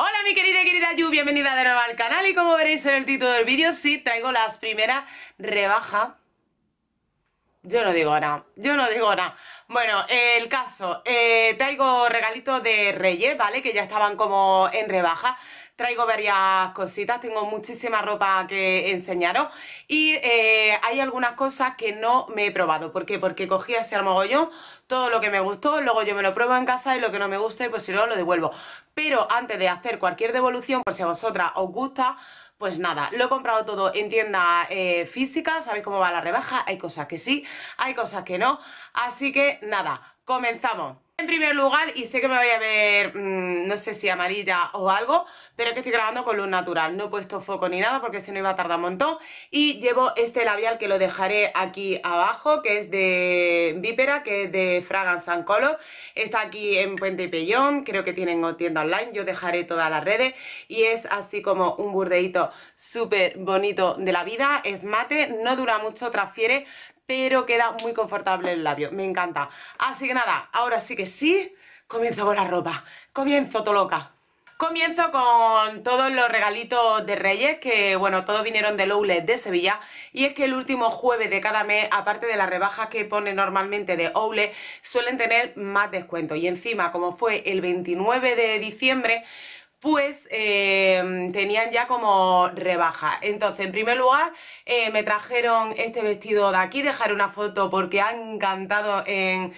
Hola mi querida y querida Yu, bienvenida de nuevo al canal y como veréis en el título del vídeo, sí, traigo las primeras rebajas yo no digo nada, yo no digo nada. Bueno, el caso, eh, traigo regalitos de Reyes, ¿vale? Que ya estaban como en rebaja traigo varias cositas, tengo muchísima ropa que enseñaros y eh, hay algunas cosas que no me he probado. ¿Por qué? Porque cogí ese armogollón, todo lo que me gustó, luego yo me lo pruebo en casa y lo que no me guste, pues si no, lo devuelvo. Pero antes de hacer cualquier devolución, por si a vosotras os gusta, pues nada, lo he comprado todo en tienda físicas eh, física, sabéis cómo va la rebaja, hay cosas que sí, hay cosas que no, así que nada, comenzamos. En primer lugar, y sé que me voy a ver, mm, no sé si amarilla o algo, pero que estoy grabando con luz natural. No he puesto foco ni nada porque si no iba a tardar un montón. Y llevo este labial que lo dejaré aquí abajo, que es de Vipera, que es de Fragrance and Color. Está aquí en Puente y Pellón, creo que tienen tienda online, yo dejaré todas las redes. Y es así como un burdeito súper bonito de la vida, es mate, no dura mucho, transfiere, pero queda muy confortable el labio, me encanta. Así que nada, ahora sí que sí, comienzo con la ropa, comienzo toloca. Comienzo con todos los regalitos de Reyes, que bueno, todos vinieron de Oule de Sevilla, y es que el último jueves de cada mes, aparte de las rebajas que pone normalmente de Oule, suelen tener más descuento Y encima, como fue el 29 de diciembre, pues em, tenían ya como rebaja. Entonces, en primer lugar, eh, me trajeron este vestido de aquí, dejaré una foto porque ha encantado en,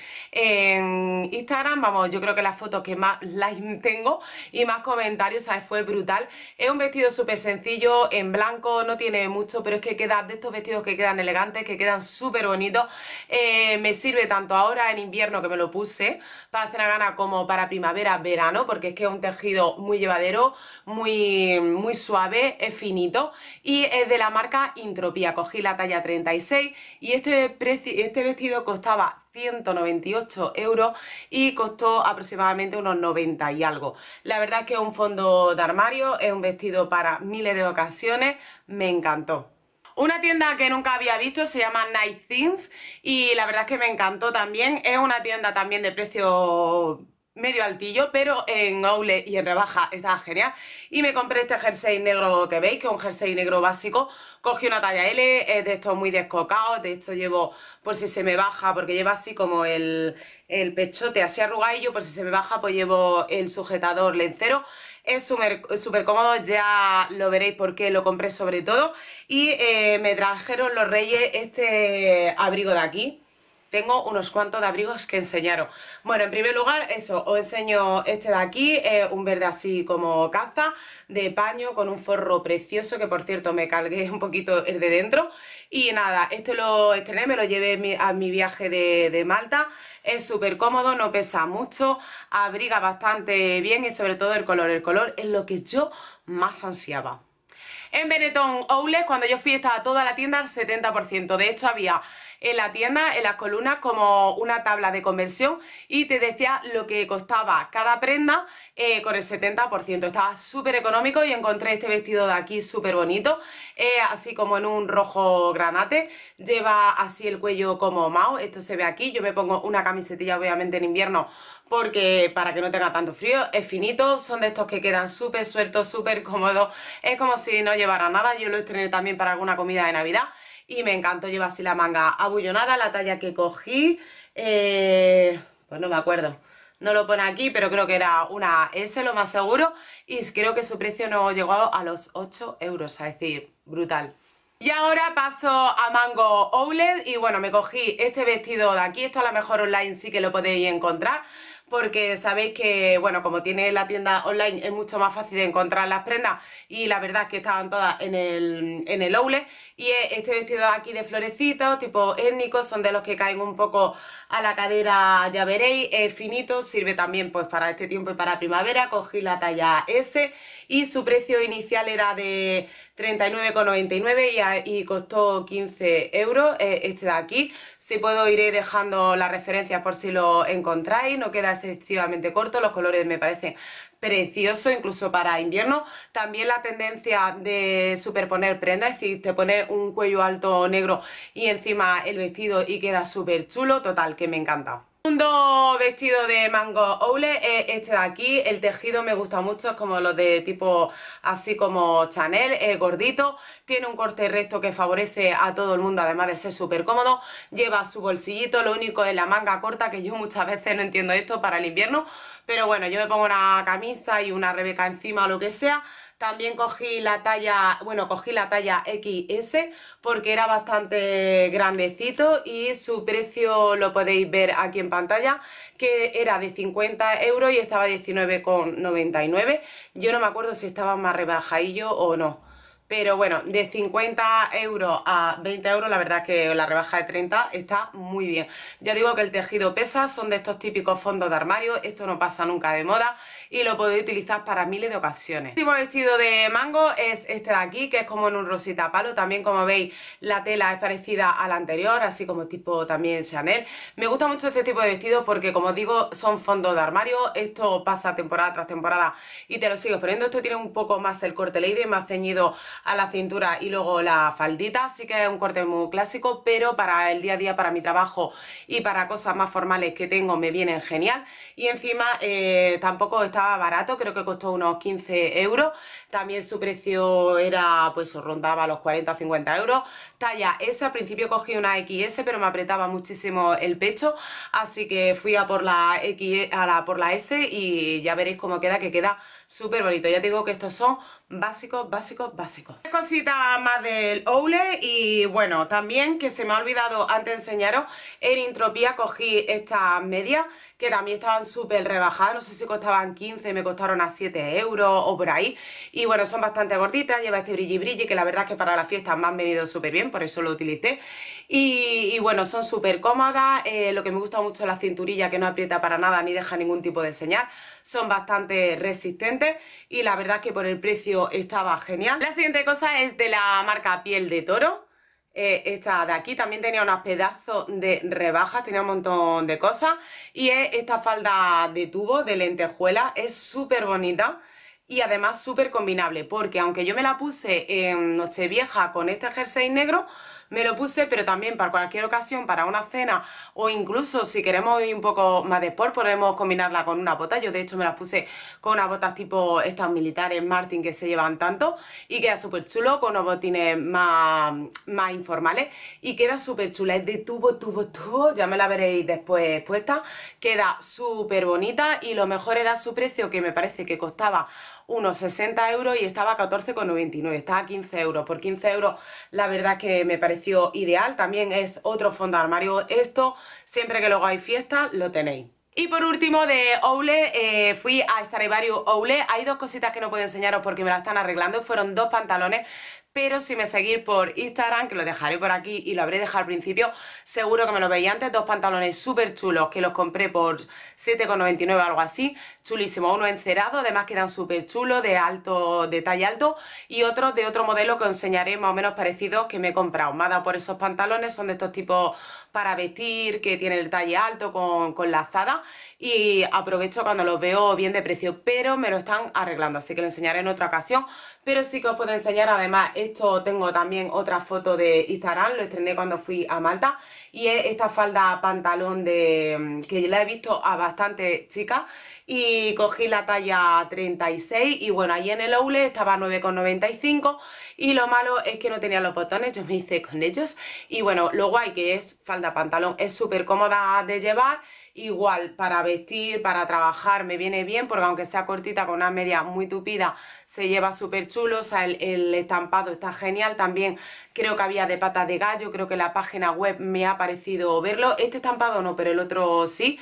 Instagram, vamos, yo creo que las fotos que más likes tengo y más comentarios, ¿sabes? Fue brutal. Es un vestido súper sencillo, en blanco, no tiene mucho, pero es que queda de estos vestidos que quedan elegantes, que quedan súper bonitos. Eh, me sirve tanto ahora en invierno que me lo puse para hacer la gana como para primavera, verano, porque es que es un tejido muy muy, muy suave, es finito y es de la marca Intropía. Cogí la talla 36 y este, este vestido costaba 198 euros y costó aproximadamente unos 90 y algo. La verdad es que es un fondo de armario, es un vestido para miles de ocasiones, me encantó. Una tienda que nunca había visto se llama Night Things y la verdad es que me encantó también. Es una tienda también de precio medio altillo, pero en aule y en rebaja estaba genial. Y me compré este jersey negro que veis, que es un jersey negro básico. Cogí una talla L, de estos muy descocados, de esto llevo por si se me baja, porque lleva así como el, el pechote así arrugadillo, por si se me baja pues llevo el sujetador lencero. Es súper cómodo, ya lo veréis por qué lo compré sobre todo. Y eh, me trajeron los reyes este abrigo de aquí tengo unos cuantos de abrigos que enseñaros. Bueno, en primer lugar, eso, os enseño este de aquí, un verde así como caza, de paño, con un forro precioso, que por cierto me cargué un poquito el de dentro. Y nada, este lo estrené, me lo llevé a mi viaje de, de Malta, es súper cómodo, no pesa mucho, abriga bastante bien y sobre todo el color, el color es lo que yo más ansiaba. En Benetton Owlet, cuando yo fui, estaba toda la tienda al 70%. De hecho, había en la tienda, en las columnas, como una tabla de conversión y te decía lo que costaba cada prenda eh, con el 70%. Estaba súper económico y encontré este vestido de aquí súper bonito, eh, así como en un rojo granate. Lleva así el cuello como mao, esto se ve aquí. Yo me pongo una camisetilla, obviamente, en invierno porque para que no tenga tanto frío, es finito, son de estos que quedan súper sueltos, súper cómodos, es como si no llevara nada, yo lo he estrené también para alguna comida de Navidad y me encantó, lleva así la manga abullonada, la talla que cogí, eh, pues no me acuerdo, no lo pone aquí, pero creo que era una S, lo más seguro, y creo que su precio no ha llegado a los 8 euros, es decir, brutal. Y ahora paso a Mango OLED, y bueno, me cogí este vestido de aquí, esto a lo mejor online sí que lo podéis encontrar, porque sabéis que, bueno, como tiene la tienda online es mucho más fácil de encontrar las prendas y la verdad es que estaban todas en el, en y este vestido aquí de florecitos, tipo étnicos son de los que caen un poco a la cadera, ya veréis, es finito, sirve también pues para este tiempo y para primavera, cogí la talla S y su precio inicial era de 39,99 y, y, costó 15 euros eh, este de aquí. Si puedo iré dejando las referencias por si lo encontráis, no queda excesivamente corto, los colores me parecen precioso incluso para invierno. También la tendencia de superponer prenda es decir, te pones un cuello alto negro y encima el vestido y queda súper chulo, total, que me encanta. Segundo vestido de mango oule es este de aquí, el tejido me gusta mucho, es como los de tipo así como Chanel, es gordito, tiene un corte recto que favorece a todo el mundo además de ser súper cómodo, lleva su bolsillito, lo único es la manga corta que yo muchas veces no entiendo esto para el invierno, pero bueno, yo me pongo una camisa y una Rebeca encima o lo que sea. También cogí la talla, bueno, cogí la talla XS porque era bastante grandecito y su precio lo podéis ver aquí en pantalla, que era de 50 euros y estaba 19,99. Yo no me acuerdo si estaba más rebajadillo o no. Pero bueno, de 50 euros a 20 euros, la verdad es que la rebaja de 30 está muy bien. Ya digo que el tejido pesa, son de estos típicos fondos de armario, esto no pasa nunca de moda y lo podéis utilizar para miles de ocasiones. El último vestido de mango es este de aquí, que es como en un rosita palo, también como veis la tela es parecida a la anterior, así como tipo también Chanel. Me gusta mucho este tipo de vestidos porque como digo, son fondos de armario, esto pasa temporada tras temporada y te lo sigo poniendo. Esto tiene un poco más el corte lady, más ceñido a la cintura y luego la faldita, así que es un corte muy clásico, pero para el día a día, para mi trabajo y para cosas más formales que tengo me vienen genial y encima eh, tampoco estaba barato, creo que costó unos 15 euros, también su precio era, pues rondaba los 40 o 50 euros, talla S, al principio cogí una XS pero me apretaba muchísimo el pecho, así que fui a por la, a la, por la S y ya veréis cómo queda, que queda súper bonito, ya digo que estos son básico, básico, básico. Una cosita más del Oule y bueno, también que se me ha olvidado antes de enseñaros, en Intropía cogí estas medias que también estaban súper rebajadas, no sé si costaban 15, me costaron a 7 euros o por ahí. Y bueno, son bastante gorditas, lleva este brilli brilli, que la verdad es que para la fiesta me han venido súper bien, por eso lo utilicé. Y, bueno, son súper cómodas, eh, lo que me gusta mucho es la cinturilla que no aprieta para nada ni deja ningún tipo de señal. Son bastante resistentes y la verdad es que por el precio estaba genial. La siguiente cosa es de la marca Piel de Toro. Eh, esta de aquí también tenía unos pedazos de rebajas, tenía un montón de cosas. Y es esta falda de tubo de lentejuela, es súper bonita y además súper combinable, porque aunque yo me la puse en Nochevieja con este jersey negro, me lo puse, pero también para cualquier ocasión, para una cena o incluso si queremos ir un poco más de sport, podemos combinarla con una bota. Yo de hecho me las puse con unas botas tipo estas militares Martin que se llevan tanto y queda súper chulo con unos botines más, más informales y queda súper chula. Es de tubo, tubo, tubo, ya me la veréis después puesta. Queda súper bonita y lo mejor era su precio que me parece que costaba unos 60 euros y estaba a 14,99, estaba a 15 euros. Por 15 euros la verdad que me pareció ideal, también es otro fondo armario esto, siempre que luego hay fiesta lo tenéis. Y por último de Oule, eh, fui a varios Oule, hay dos cositas que no puedo enseñaros porque me las están arreglando, fueron dos pantalones pero si me seguís por Instagram, que lo dejaré por aquí y lo habré dejado al principio, seguro que me lo veis antes, dos pantalones súper chulos que los compré por 7,99 o algo así, Chulísimos, uno encerado, además quedan súper chulos, de alto, de talla alto, y otro de otro modelo que os enseñaré más o menos parecido que me he comprado, me ha dado por esos pantalones, son de estos tipos para vestir, que tiene el talle alto con, con lazada y aprovecho cuando los veo bien de precio, pero me lo están arreglando, así que lo enseñaré en otra ocasión, pero sí que os puedo enseñar, además esto tengo también otra foto de Instagram, lo estrené cuando fui a Malta y es esta falda pantalón de mm, que la he visto a bastantes chicas y cogí la talla 36 y bueno, ahí en el Oule estaba 9,95 y lo malo es que no tenía los botones, yo me hice con ellos y bueno, lo guay que es falda pantalón, es súper cómoda de llevar igual para vestir, para trabajar me viene bien porque aunque sea cortita con una media muy tupida se lleva súper chulo, o sea el, el, estampado está genial, también creo que había de patas de gallo, creo que la página web me ha parecido verlo, este estampado no pero el otro sí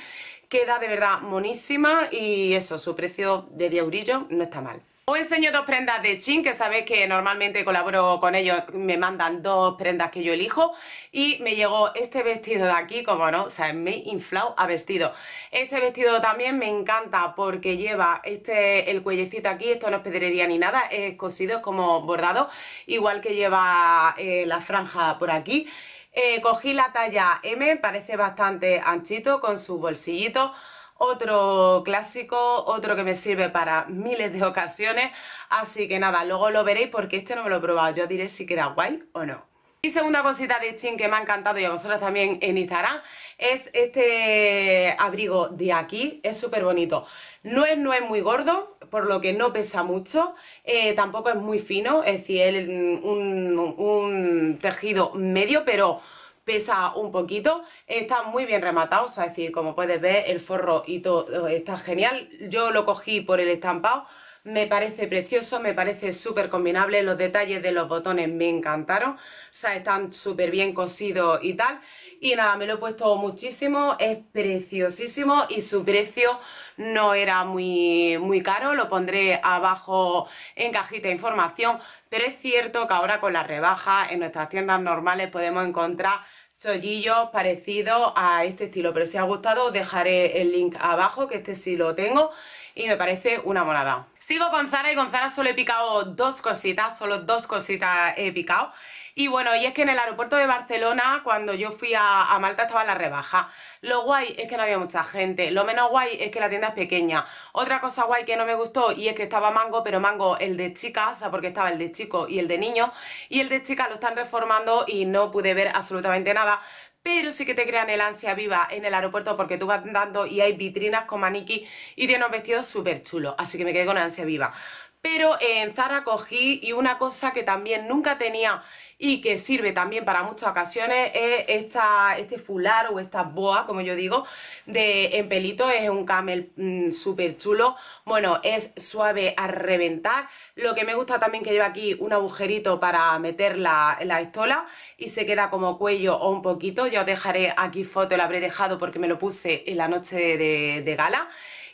Queda de verdad monísima y eso, su precio de 10 eurillos no está mal. Os enseño dos prendas de Chin, que sabéis que normalmente colaboro con ellos, me mandan dos prendas que yo elijo y me llegó este vestido de aquí, como no, o sea, me he inflado a vestido. Este vestido también me encanta porque lleva este, el cuellecito aquí, esto no es pedrería ni nada, es cosido, es como bordado, igual que lleva eh, la franja por aquí. Eh, cogí la talla M, parece bastante anchito con su bolsillito. Otro clásico, otro que me sirve para miles de ocasiones. Así que nada, luego lo veréis porque este no me lo he probado. Yo diré si queda guay o no. Y segunda cosita de chin que me ha encantado y a vosotros también en Instagram. Es este abrigo de aquí, es súper bonito. No es, no es muy gordo, por lo que no pesa mucho, eh, tampoco es muy fino, es decir, un, un tejido medio, pero pesa un poquito, está muy bien rematado, es decir, como puedes ver, el forro y todo está genial. Yo lo cogí por el estampado, me parece precioso, me parece súper combinable, los detalles de los botones me encantaron, o sea, están súper bien cosidos y tal, y nada, me lo he puesto muchísimo, es preciosísimo y su precio no era muy, muy caro, lo pondré abajo en cajita de información, pero es cierto que ahora con la rebaja en nuestras tiendas normales podemos encontrar chollillos parecidos a este estilo. Pero si os ha gustado os dejaré el link abajo, que este sí lo tengo y me parece una monada. Sigo con Zara y con Zara solo he picado dos cositas, solo dos cositas he picado. Y bueno, y es que en el aeropuerto de Barcelona, cuando yo fui a, Malta, estaba la rebaja. Lo guay es que no había mucha gente. Lo menos guay es que la tienda es pequeña. Otra cosa guay que no me gustó y es que estaba Mango, pero Mango el de chicas, o sea, porque estaba el de chico y el de niño. Y el de chica lo están reformando y no pude ver absolutamente nada pero sí que te crean el ansia viva en el aeropuerto porque tú vas andando y hay vitrinas con maniquí y tienen unos vestidos súper chulos, así que me quedé con ansia viva pero eh, en Zara cogí y una cosa que también nunca tenía y que sirve también para muchas ocasiones es esta, este fular o esta boa, como yo digo, de en pelito, es un camel mm, súper chulo, bueno, es suave a reventar, lo que me gusta también que lleva aquí un agujerito para meter la, estola y se queda como cuello o un poquito, yo os dejaré aquí foto, la habré dejado porque me lo puse en la noche de gala,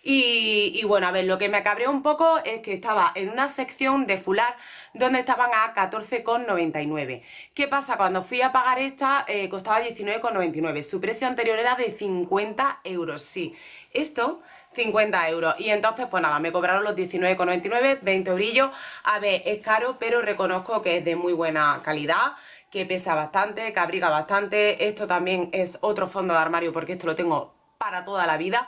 y, bueno, a ver, lo que me cabreó un poco es que estaba en una sección de fular donde estaban a 14,99. ¿Qué pasa? Cuando fui a pagar esta eh, costaba 19,99. Su precio anterior era de 50 euros, sí. Esto 50 euros y entonces pues nada, me cobraron los 19,99, 20 eurillos a ver, es caro pero reconozco que es de muy buena calidad que pesa bastante, que abriga bastante esto también es otro fondo de armario porque esto lo tengo para toda la vida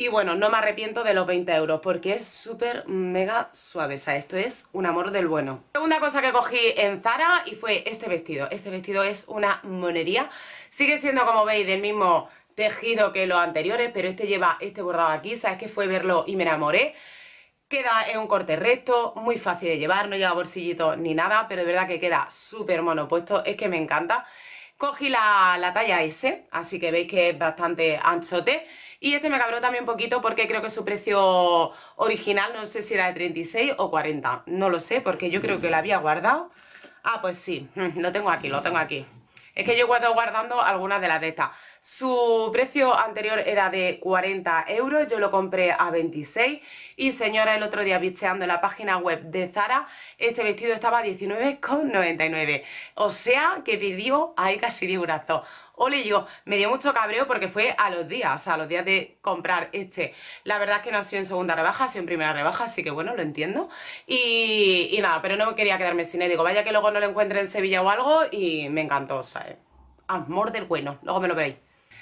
y bueno, no me arrepiento de los 20 euros porque es súper mega suave, esto es un amor del bueno. Segunda cosa que cogí en Zara y fue este vestido. Este vestido es una monería, sigue siendo como veis del mismo tejido que los anteriores, pero este lleva este bordado aquí, sabes que fue verlo y me enamoré. Queda en un corte recto, muy fácil de llevar, no lleva bolsillito ni nada, pero de verdad que queda súper monopuesto, es que me encanta. Cogí la, la talla S, así que veis que es bastante anchote. Y este me cabró también un poquito porque creo que su precio original, no sé si era de 36 o 40, no lo sé, porque yo creo que lo había guardado. Ah, pues sí, lo tengo aquí, lo tengo aquí. Es que yo guardo guardando algunas de las de estas. Su precio anterior era de 40 euros, yo lo compré a 26 y señora, el otro día bicheando la página web de Zara, este vestido estaba a 19,99. O sea que pidió ahí casi 10 brazo. Ole, yo Me dio mucho cabreo porque fue a los días, a los días de comprar este. La verdad es que no ha sido en segunda rebaja, ha sido en primera rebaja, así que bueno, lo entiendo. Y, nada, pero no quería quedarme sin él. Digo, vaya que luego no lo encuentre en Sevilla o algo y me encantó, sea eh, Amor del bueno, luego me lo veréis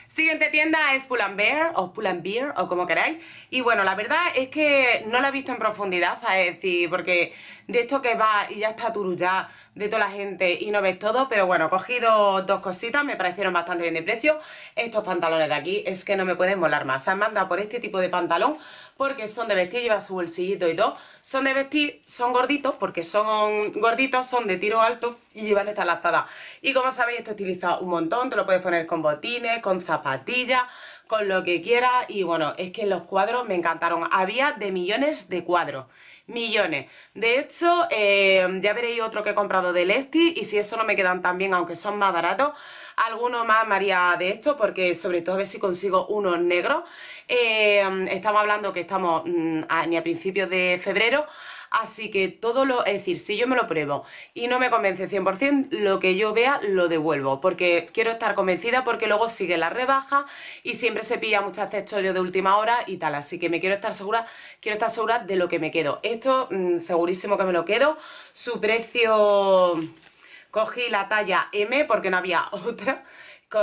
Siguiente tienda es Pull&Bear o Pull&Bear o como queráis. Y bueno, la verdad es que no la he visto en profundidad, ¿sabes? decir, porque de esto que va y ya está ya de toda la gente y no ves todo, pero bueno, he cogido dos cositas, me parecieron bastante bien de precio. Estos pantalones de aquí es que no me pueden molar más. Se han mandado por este tipo de pantalón porque son de vestir, lleva su bolsillito y todo. Son de vestir, son gorditos porque son gorditos, son de tiro alto y llevan esta lazada. Y como sabéis, esto he utilizado un montón, te lo puedes poner con botines, con zapatos patilla con lo que quiera Y bueno, es que los cuadros me encantaron. Había de millones de cuadros. Millones. De hecho, em, ya veréis otro que he comprado de Lefty Y si eso no me quedan tan bien, aunque son más baratos, alguno más María de esto, porque sobre todo a ver si consigo unos negros. Em, estamos hablando que estamos mm, ni a principios de febrero. Así que todo lo, es decir, si yo me lo pruebo y no me convence 100%, lo que yo vea lo devuelvo, porque quiero estar convencida porque luego sigue la rebaja y siempre se pilla muchas yo de última hora y tal, así que me quiero estar segura, quiero estar segura de lo que me quedo. Esto mm, segurísimo que me lo quedo, su precio cogí la talla M porque no había otra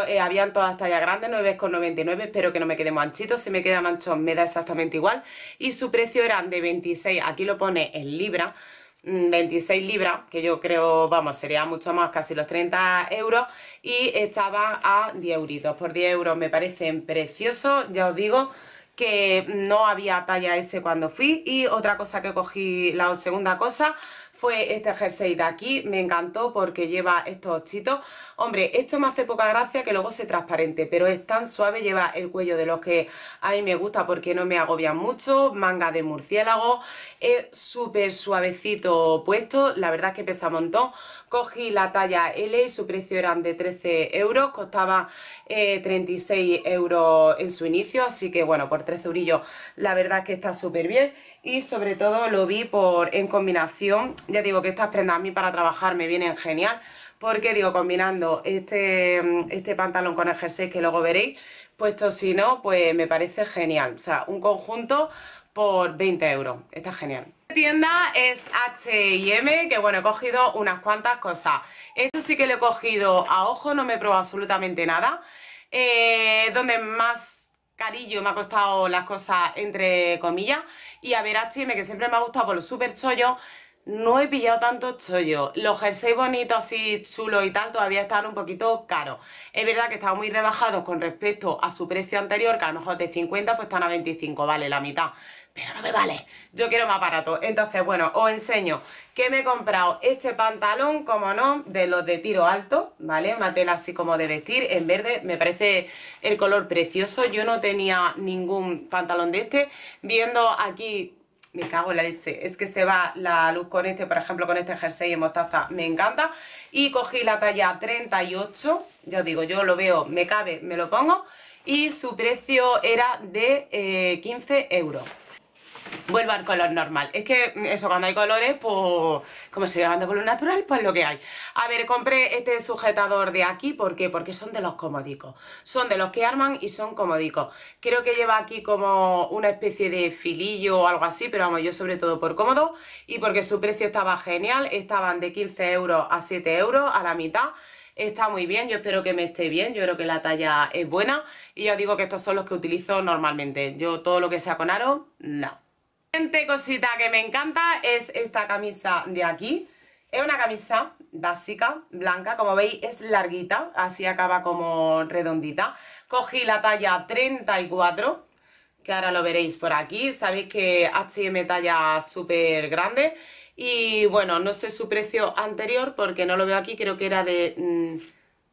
eh, habían todas tallas grandes, 9,99, espero que no me quede manchito, si me queda manchón me da exactamente igual. Y su precio era de 26, aquí lo pone en libra, 26 mm, libras, que yo creo, vamos, sería mucho más, casi los 30 euros, y estaba a 10 euritos, por 10 euros me parecen preciosos, ya os digo que no había talla S cuando fui, y otra cosa que cogí, la segunda cosa, fue este jersey de aquí, me encantó porque lleva estos chitos. Hombre, esto me hace poca gracia que luego se transparente, pero es tan suave, lleva el cuello de los que a mí me gusta porque no me agobian mucho, manga de murciélago, es súper suavecito puesto, la verdad que pesa un montón. Cogí la talla L y su precio eran de 13 euros, costaba 36 eh, euros en su inicio, así que bueno, por 13 eurillos la verdad que está súper bien y sobre todo lo vi por en combinación, ya digo que estas prendas a mí para trabajar me vienen genial, porque digo, combinando este, este pantalón con el jersey que luego veréis, puesto pues si no, pues me parece genial, o sea, un conjunto por 20 euros, está genial tienda es H&M, que bueno, he cogido unas cuantas cosas. Esto sí que lo he cogido a ojo, no me he probado absolutamente nada. Eh, donde más carillo me ha costado las cosas entre comillas. Y a ver, H&M, que siempre me ha gustado por los super chollos, no he pillado tanto chollo. Los jerseys bonitos, así chulos y tal, todavía están un poquito caros. Es verdad que están muy rebajados con respecto a su precio anterior, que a lo mejor de 50 pues están a 25, vale, la mitad pero no me vale, yo quiero más barato. Entonces, bueno, os enseño que me he comprado este pantalón, como no, de los de tiro alto, ¿vale? Una tela así como de vestir, en verde, me parece el color precioso. Yo no tenía ningún pantalón de este. Viendo aquí, me cago en la leche, es que se va la luz con este, por ejemplo, con este jersey en mostaza, me encanta. Y cogí la talla 38, ya os digo, yo lo veo, me cabe, me lo pongo. Y su precio era de 15 eh, euros vuelvo al color normal. Es que eso, cuando hay colores, pues como estoy grabando color natural, pues lo que hay. A ver, compré este sujetador de aquí, ¿por qué? Porque son de los comodicos. Son de los que arman y son comodicos. Creo que lleva aquí como una especie de filillo o algo así, pero vamos, yo sobre todo por cómodo y porque su precio estaba genial. Estaban de 15 euros a 7 euros a la mitad está muy bien, yo espero que me esté bien, yo creo que la talla es buena y yo os digo que estos son los que utilizo normalmente, yo todo lo que sea con aro, no siguiente cosita que me encanta es esta camisa de aquí. Es una camisa básica, blanca, como veis es larguita, así acaba como redondita. Cogí la talla 34, que ahora lo veréis por aquí. Sabéis que H&M talla súper grande. Y bueno, no sé su precio anterior porque no lo veo aquí, creo que era de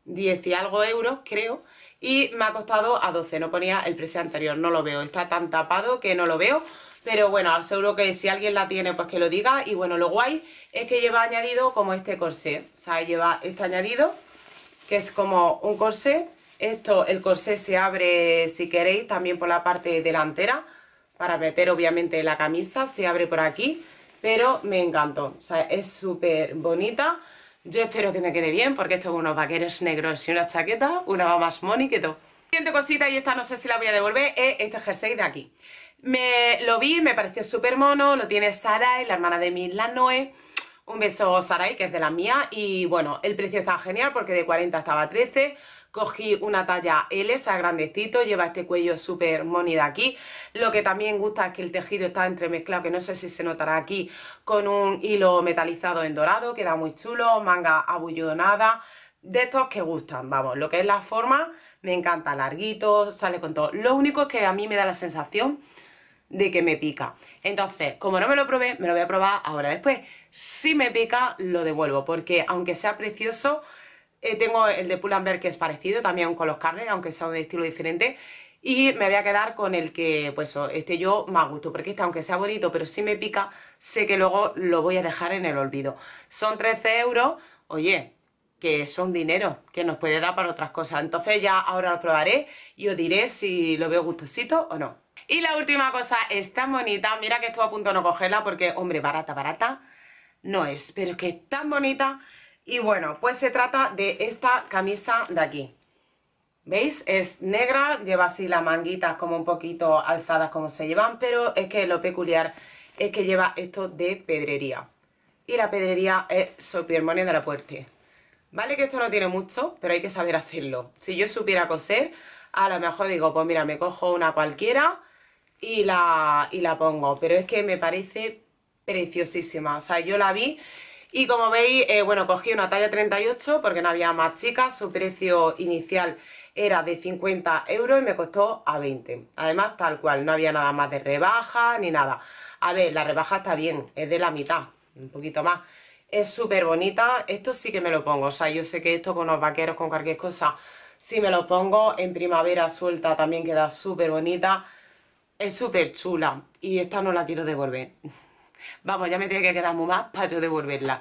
10 mm, y algo euros, creo. Y me ha costado a 12, no ponía el precio anterior, no lo veo. Está tan tapado que no lo veo pero bueno, seguro que si alguien la tiene, pues que lo diga. Y bueno, lo guay es que lleva añadido como este corsé, o sea, lleva este añadido, que es como un corsé. Esto, el corsé se abre, si queréis, también por la parte delantera, para meter obviamente la camisa, se abre por aquí, pero me encantó, o sea, es súper bonita. Yo espero que me quede bien, porque esto es unos vaqueros negros y una chaqueta, una va más money que todo. Siguiente cosita, y esta no sé si la voy a devolver, es este jersey de aquí. Me, lo vi, me pareció súper mono, lo tiene Sarai, la hermana de mí, la Noé. Un beso Sarai, que es de la mía. Y bueno, el precio está genial porque de 40 estaba 13. Cogí una talla L, sea grandecito, lleva este cuello súper moni de aquí. Lo que también gusta es que el tejido está entremezclado, que no sé si se notará aquí, con un hilo metalizado en dorado, queda muy chulo, manga abullonada, de estos que gustan, vamos, lo que es la forma, me encanta, larguito, sale con todo. Lo único es que a mí me da la sensación de que me pica. Entonces, como no me lo probé, me lo voy a probar ahora. Después, si me pica, lo devuelvo, porque aunque sea precioso, eh, tengo el de Pull&Bear que es parecido, también con los carnes, aunque sea de estilo diferente, y me voy a quedar con el que, pues, este yo más gusto, porque este, aunque sea bonito, pero si me pica, sé que luego lo voy a dejar en el olvido. Son 13 euros, oye, que son dinero, que nos puede dar para otras cosas. Entonces ya ahora lo probaré y os diré si lo veo gustosito o no. Y la última cosa es tan bonita, mira que estuve a punto de no cogerla porque, hombre, barata, barata no es, pero es que es tan bonita. Y bueno, pues se trata de esta camisa de aquí. ¿Veis? Es negra, lleva así las manguitas como un poquito alzadas como se llevan, pero es que lo peculiar es que lleva esto de pedrería. Y la pedrería es Sopiermonio de la Puerta. Vale que esto no tiene mucho, pero hay que saber hacerlo. Si yo supiera coser, a lo mejor digo, pues mira, me cojo una cualquiera y la, y la pongo. Pero es que me parece preciosísima. O sea, yo la vi y como veis, eh, bueno, cogí una talla 38 porque no había más chicas. Su precio inicial era de 50 euros y me costó a 20. Además, tal cual, no había nada más de rebaja ni nada. A ver, la rebaja está bien, es de la mitad, un poquito más. Es súper bonita, esto sí que me lo pongo. O sea, yo sé que esto con los vaqueros, con cualquier cosa, sí me lo pongo en primavera suelta también queda súper bonita. Es súper chula y esta no la quiero devolver. Vamos, ya me tiene que quedar muy más para yo devolverla.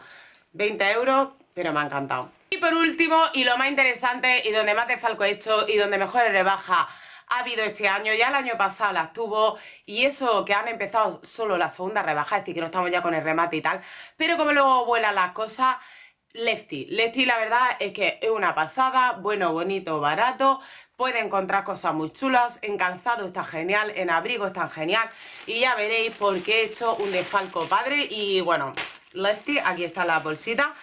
20 euros, pero me ha encantado. Y por último, y lo más interesante, y donde más Falco he hecho y donde mejor rebaja ha habido este año, ya el año pasado las tuvo y eso que han empezado solo la segunda rebaja, es decir que no estamos ya con el remate y tal, pero como luego vuelan las cosas, Lefty, Lefty la verdad es que es una pasada, bueno, bonito, barato, puede encontrar cosas muy chulas, en calzado está genial, en abrigo está genial y ya veréis por qué he hecho un desfalco padre y bueno, Lefty, aquí está la bolsita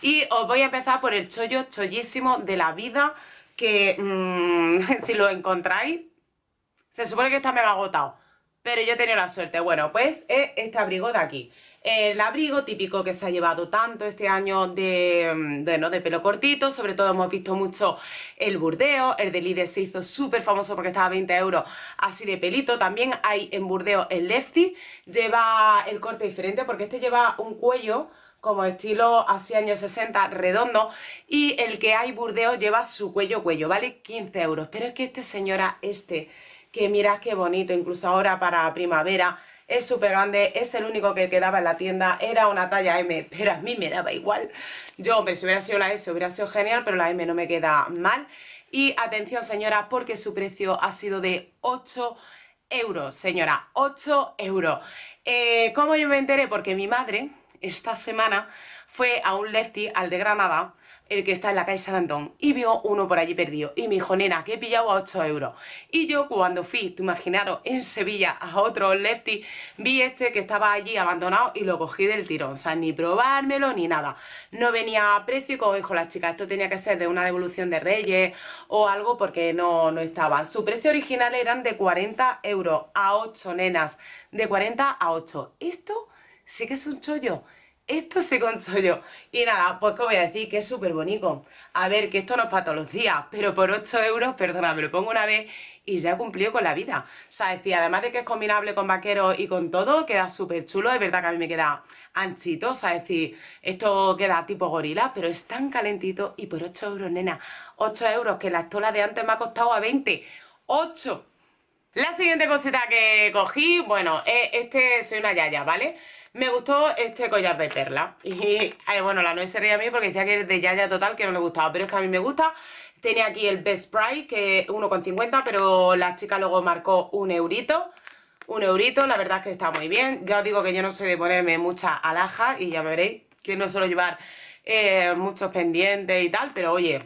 y os voy a empezar por el chollo chollísimo de la vida que mm, si lo encontráis, se supone que está mega agotado pero yo he tenido la suerte, bueno pues es eh, este abrigo de aquí el abrigo típico que se ha llevado tanto este año mm, de, pelo cortito, sobre todo hemos visto mucho el burdeo, el de Lide se hizo súper famoso porque estaba a 20 euros así de pelito, también hay en burdeo el lefty, lleva el corte diferente porque este lleva un cuello como estilo así años 60, redondo, y el que hay burdeo lleva su cuello-cuello, ¿vale? 15 euros, pero es que este señora, este, que mirad qué bonito, incluso ahora para primavera, es súper grande, es el único que quedaba en la tienda, era una talla M, pero a mí me daba igual. Yo, hombre, si hubiera sido la S hubiera sido genial, pero la M no me queda mal. Y atención señora, porque su precio ha sido de 8 euros, señora, 8 euros. Eh, ¿Cómo yo me enteré? Porque mi madre esta semana fue a un Lefty, al de Granada, el que está en la calle San Antón, y vio uno por allí perdido, y me dijo, nena, que he pillado a 8 euros. Y yo cuando fui, tú imaginaros, en Sevilla a otro lefty, vi este que estaba allí abandonado y lo cogí del tirón, o sea, ni probármelo ni nada. No venía a precio y como dijo la chica, esto tenía que ser de una devolución de Reyes o algo porque no, no estaba. Su precio original eran de 40 euros a 8, nenas, de 40 a 8. Esto sí que es un chollo esto se consoló. Y nada, pues como voy a decir que es súper bonito. A ver, que esto no es para todos los días, pero por 8 euros, perdona, me lo pongo una vez y ya he cumplido con la vida. O sea, es decir, además de que es combinable con vaqueros y con todo, queda súper chulo. Es verdad que a mí me queda anchito, o sea, es decir, esto queda tipo gorila, pero es tan calentito y por 8 euros, nena. 8 euros, que la estola de antes me ha costado a 20. ¡8! La siguiente cosita que cogí, bueno, eh, este soy una yaya, ¿vale? Me gustó este collar de perla. Y eh, bueno, la no se reía a mí porque decía que es de Yaya total, que no le gustaba. Pero es que a mí me gusta. Tenía aquí el Best Price, que es 1,50, pero la chica luego marcó un eurito. Un eurito, la verdad es que está muy bien. Ya os digo que yo no soy de ponerme mucha alhaja y ya veréis que no suelo llevar eh, muchos pendientes y tal, pero oye,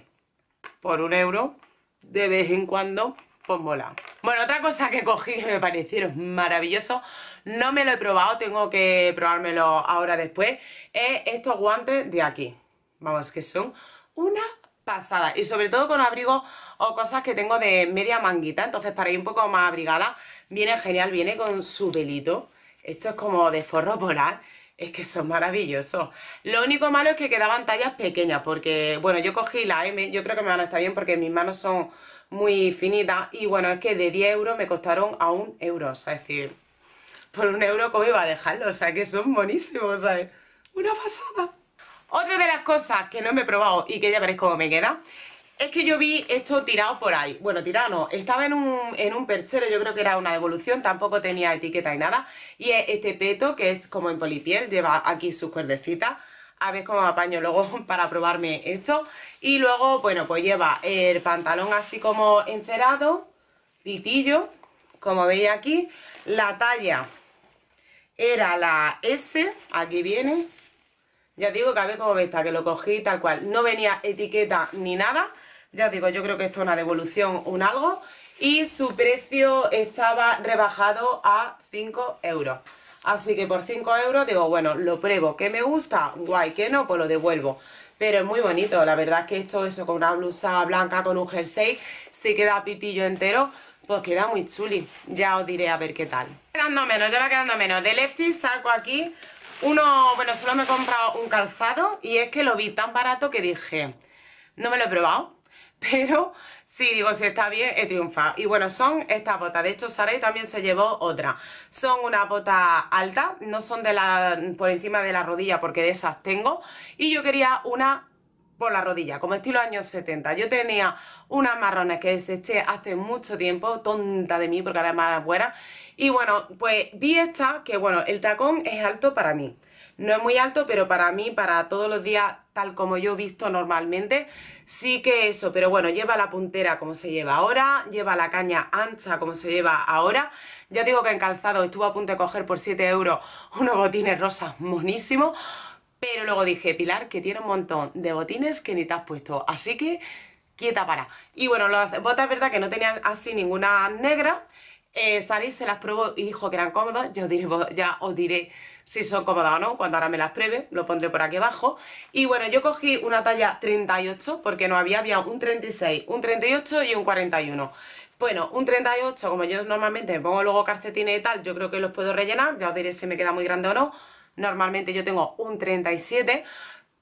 por un euro, de vez en cuando, pues mola. Bueno, otra cosa que cogí que me parecieron maravillosos no me lo he probado, tengo que probármelo ahora después, es eh, estos guantes de aquí. Vamos, que son una pasada. Y sobre todo con abrigos o cosas que tengo de media manguita, entonces para ir un poco más abrigada, viene genial, viene con su velito. Esto es como de forro polar. Es que son maravillosos. Lo único malo es que quedaban tallas pequeñas, porque, bueno, yo cogí la M, yo creo que me van a estar bien porque mis manos son muy finitas y bueno, es que de 10 euros me costaron a un euro, o sea, es decir, por un euro, ¿cómo iba a dejarlo? O sea, que son buenísimos, ¿sabes? Una pasada. Otra de las cosas que no me he probado y que ya veréis cómo me queda es que yo vi esto tirado por ahí. Bueno, tirado estaba en un, en un perchero, yo creo que era una devolución, tampoco tenía etiqueta y nada. Y es este peto, que es como en polipiel, lleva aquí sus cuerdecitas. A ver cómo me apaño luego para probarme esto. Y luego, bueno, pues lleva el pantalón así como encerado, pitillo, como veis aquí. La talla era la S, aquí viene, ya digo que a ver cómo está, que lo cogí tal cual, no venía etiqueta ni nada, ya os digo, yo creo que esto es una devolución, un algo, y su precio estaba rebajado a 5 euros. Así que por 5 euros digo, bueno, lo pruebo, que me gusta, guay, que no, pues lo devuelvo. Pero es muy bonito, la verdad es que esto, eso, con una blusa blanca, con un jersey, se queda pitillo entero, pues queda muy chuli. Ya os diré a ver qué tal. Quedando menos, ya va quedando menos. De Lefty saco aquí uno... Bueno, solo me he comprado un calzado y es que lo vi tan barato que dije... No me lo he probado, pero sí, digo, si está bien, he triunfado. Y bueno, son estas botas. De hecho, Saray también se llevó otra. Son una bota alta, no son de la por encima de la rodilla porque de esas tengo. Y yo quería una por la rodilla, como estilo años 70. Yo tenía unas marrones que deseché hace mucho tiempo, tonta de mí, porque ahora es buena. Y bueno, pues vi esta, que bueno, el tacón es alto para mí. No es muy alto, pero para mí, para todos los días, tal como yo he visto normalmente, sí que eso. Pero bueno, lleva la puntera como se lleva ahora, lleva la caña ancha como se lleva ahora. Ya digo que en calzado estuve a punto de coger por 7 euros unos botines rosas monísimos pero luego dije, Pilar, que tiene un montón de botines que ni te has puesto, así que quieta para. Y bueno, las botas verdad que no tenían así ninguna negra, eh, Sari se las probó y dijo que eran cómodas, Yo diré, ya os diré si son cómodas o no, cuando ahora me las pruebe, lo pondré por aquí abajo. Y bueno, yo cogí una talla 38 porque no había, había un 36, un 38 y un 41. Bueno, un 38, como yo normalmente me pongo luego calcetines y tal, yo creo que los puedo rellenar, ya os diré si me queda muy grande o no normalmente yo tengo un 37,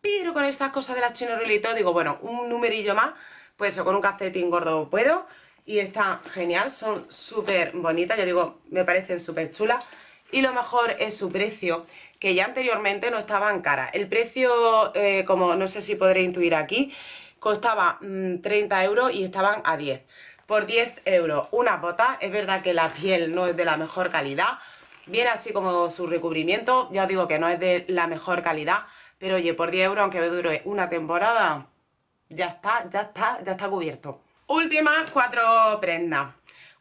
pero con estas cosas de las chinorolitos digo, bueno, un numerillo más, pues con un calcetín gordo puedo, y está genial, son súper bonitas, yo digo, me parecen súper chulas, y lo mejor es su precio, que ya anteriormente no estaban cara. El precio, eh, como no sé si podré intuir aquí, costaba 30 mm, euros y estaban a 10. Por 10 euros una bota, es verdad que la piel no es de la mejor calidad, Viene así como su recubrimiento, ya os digo que no es de la mejor calidad, pero oye, por 10 euros, aunque me dure una temporada, ya está, ya está, ya está cubierto. Últimas cuatro prendas.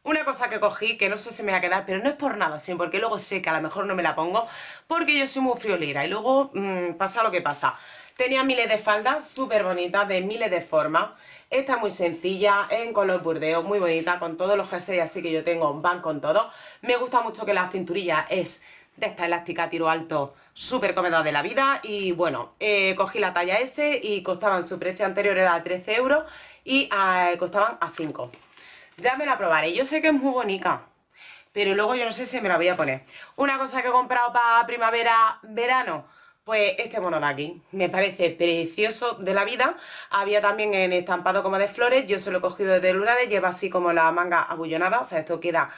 Una cosa que cogí, que no sé si me va a quedar, pero no es por nada, sino porque luego sé que a lo mejor no me la pongo, porque yo soy muy friolera y luego mm, pasa lo que pasa. Tenía miles de faldas súper bonitas, de miles de formas. Esta es muy sencilla, en color burdeo, muy bonita, con todos los jerseys así que yo tengo, van con todo. Me gusta mucho que la cinturilla es de esta elástica tiro alto, súper cómoda de la vida. Y bueno, eh, cogí la talla S y costaban, su precio anterior era 13 euros y eh, costaban a 5. Ya me la probaré, yo sé que es muy bonita, pero luego yo no sé si me la voy a poner. Una cosa que he comprado para primavera, verano pues este mono aquí, me parece precioso de la vida. Había también en estampado como de flores, yo se lo he cogido desde lunares, lleva así como la manga abullonada, o sea, esto queda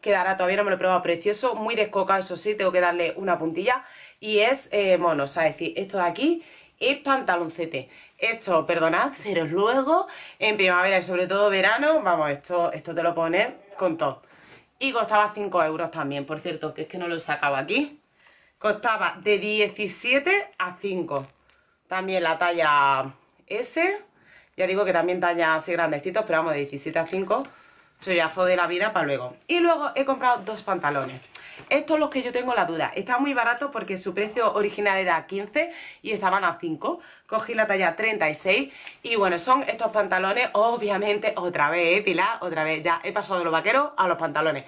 quedará, todavía no me lo he probado, precioso, muy descocado, eso sí, tengo que darle una puntilla, y es eh, mono, o sea, es decir, esto de aquí es pantaloncete, esto, perdonad, pero luego en primavera y sobre todo verano, vamos, esto, esto te lo pones con todo, y costaba 5 euros también, por cierto, que es que no lo he sacado aquí, Costaba de 17 a 5. También la talla S. Ya digo que también talla así grandecitos, pero vamos, de 17 a 5. Chollazo de la vida para luego. Y luego he comprado dos pantalones. Estos los que yo tengo la duda. Está muy barato porque su precio original era 15 y estaban a 5. Cogí la talla 36 y bueno, son estos pantalones, obviamente, otra vez, pila, eh, Pilar, otra vez. Ya he pasado de los vaqueros a los pantalones.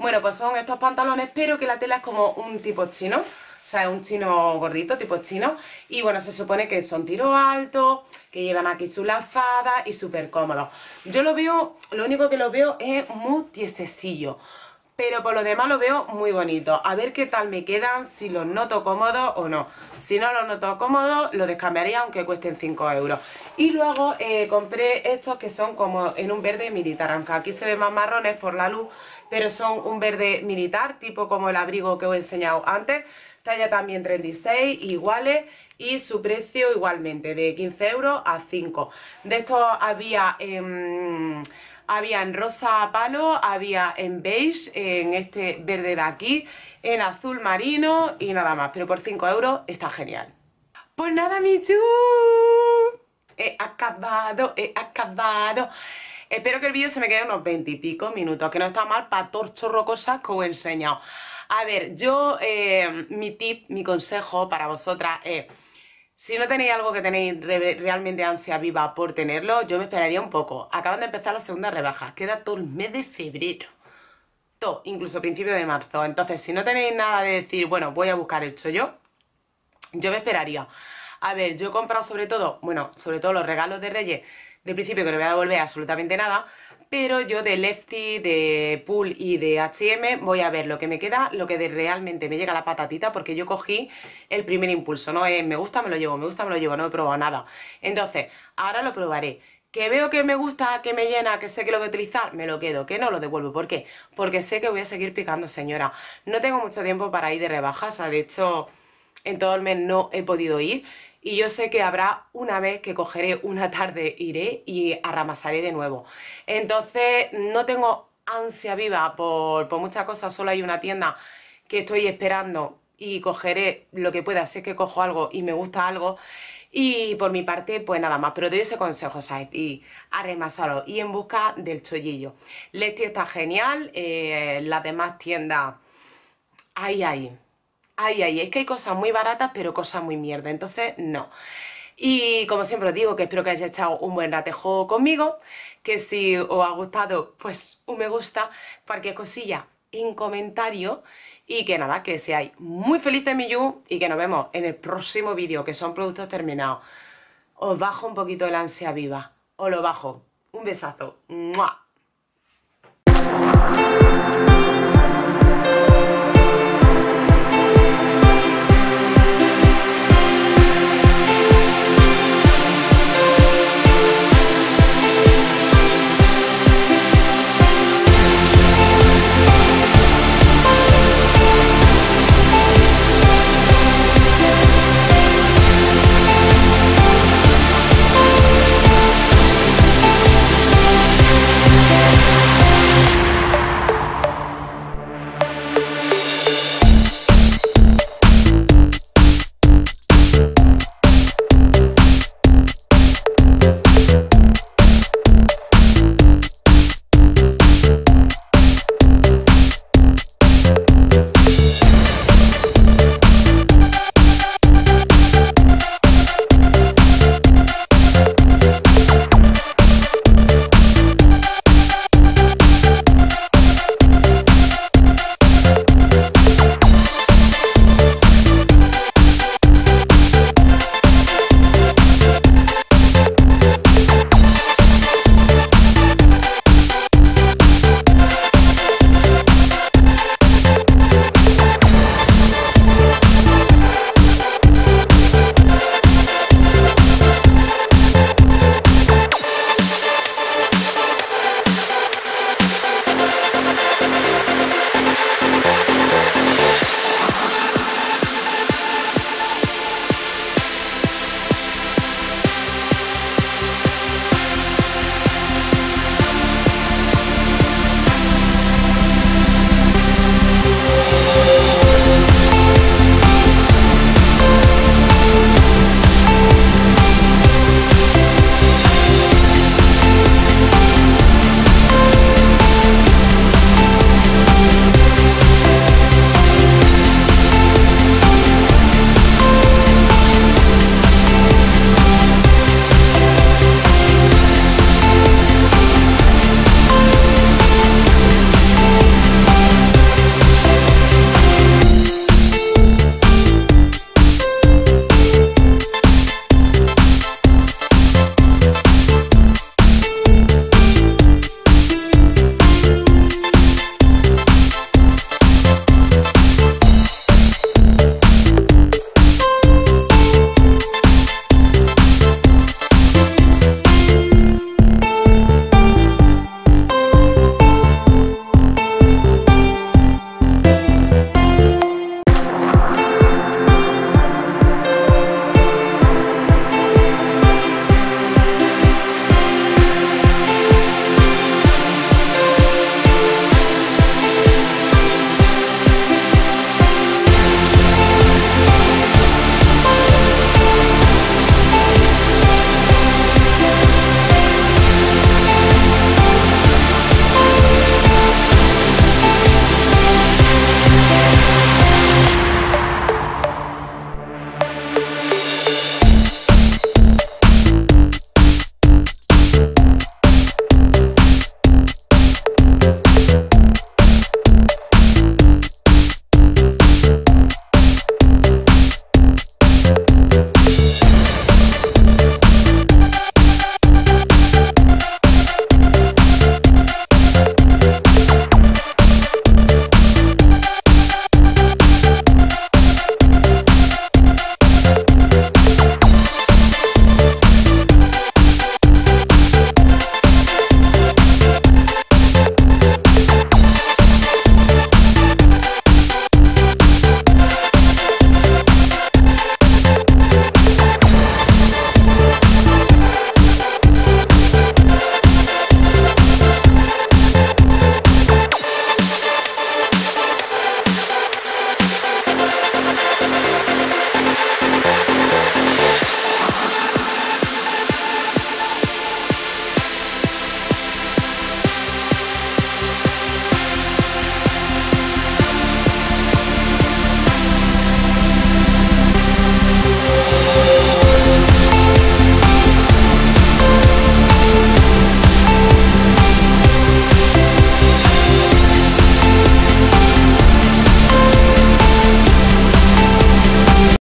Bueno, pues son estos pantalones, pero que la tela es como un tipo chino, o sea, es un chino gordito, tipo chino, y bueno, se supone que son tiro alto, que llevan aquí su lazada y súper cómodos. Yo lo veo, lo único que lo veo es muy tiesecillo, pero por lo demás lo veo muy bonito. A ver qué tal me quedan, si los noto cómodos o no. Si no los noto cómodos, los descambiaría aunque cuesten 5 euros. Y luego eh, compré estos que son como en un verde militar, aunque aquí se ven más marrones por la luz, pero son un verde militar, tipo como el abrigo que os he enseñado antes, talla también 36, iguales, y su precio igualmente, de 15 euros a 5. De estos había... había en rosa palo, había en beige, en este verde de aquí, en azul marino y nada más. Pero por 5 euros está genial. Pues nada, Michu. He acabado, he acabado. Espero que el vídeo se me quede unos 20 y pico minutos, que no está mal para torcho cosas como he enseñado. A ver, yo, eh, mi tip, mi consejo para vosotras es... Si no tenéis algo que tenéis realmente ansia viva por tenerlo, yo me esperaría un poco. Acaban de empezar la segunda rebaja, queda todo el mes de febrero. Todo, incluso principio de marzo. Entonces, si no tenéis nada de decir, bueno, voy a buscar el chollo, yo me esperaría. A ver, yo he comprado sobre todo, bueno, sobre todo los regalos de Reyes, de principio que no voy a devolver absolutamente nada, pero yo de Lefty, de Pool y de H&M voy a ver lo que me queda, lo que de realmente me llega la patatita, porque yo cogí el primer impulso, no es me gusta, me lo llevo, me gusta, me lo llevo, no he probado nada. Entonces, ahora lo probaré. Que veo que me gusta, que me llena, que sé que lo voy a utilizar, me lo quedo, que no lo devuelvo. ¿Por qué? Porque sé que voy a seguir picando, señora. No tengo mucho tiempo para ir de rebajas, o sea, de hecho, en todo el mes no he podido ir y yo sé que habrá una vez que cogeré una tarde, iré y arramasaré de nuevo. Entonces no tengo ansia viva por, por muchas cosas, solo hay una tienda que estoy esperando y cogeré lo que pueda, sé que cojo algo y me gusta algo y por mi parte pues nada más, pero doy ese consejo, ¿sabes? Y arremasaros y en busca del chollillo. Lesti está genial, eh, las demás tiendas, ahí, ahí ay, ay, es que hay cosas muy baratas, pero cosas muy mierda, entonces no. Y como siempre os digo, que espero que hayáis echado un buen ratejo conmigo, que si os ha gustado, pues un me gusta, cualquier cosilla en comentario y que nada, que seáis muy felices mi you y que nos vemos en el próximo vídeo, que son productos terminados. Os bajo un poquito el ansia viva, os lo bajo. Un besazo.